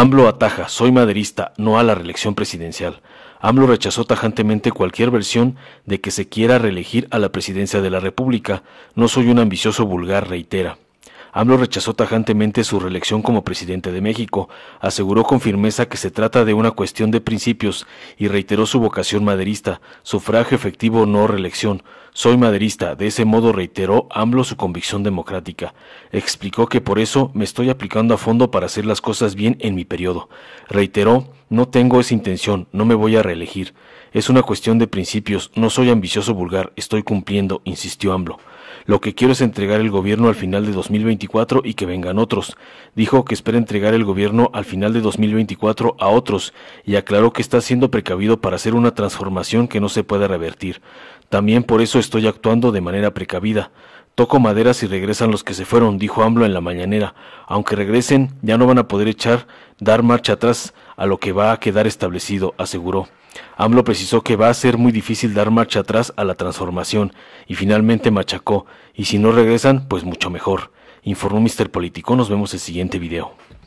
AMLO ataja, soy maderista, no a la reelección presidencial. AMLO rechazó tajantemente cualquier versión de que se quiera reelegir a la presidencia de la República. No soy un ambicioso vulgar, reitera. AMLO rechazó tajantemente su reelección como presidente de México, aseguró con firmeza que se trata de una cuestión de principios y reiteró su vocación maderista, sufragio efectivo no reelección. Soy maderista, de ese modo reiteró AMLO su convicción democrática. Explicó que por eso me estoy aplicando a fondo para hacer las cosas bien en mi periodo. Reiteró, no tengo esa intención, no me voy a reelegir. Es una cuestión de principios, no soy ambicioso vulgar, estoy cumpliendo, insistió AMLO. Lo que quiero es entregar el gobierno al final de 2024 y que vengan otros. Dijo que espera entregar el gobierno al final de 2024 a otros y aclaró que está siendo precavido para hacer una transformación que no se pueda revertir. También por eso estoy actuando de manera precavida. Toco maderas y regresan los que se fueron, dijo AMLO en la mañanera. Aunque regresen, ya no van a poder echar, dar marcha atrás a lo que va a quedar establecido, aseguró. AMLO precisó que va a ser muy difícil dar marcha atrás a la transformación, y finalmente machacó, y si no regresan, pues mucho mejor. Informó Mr. Político, nos vemos el siguiente video.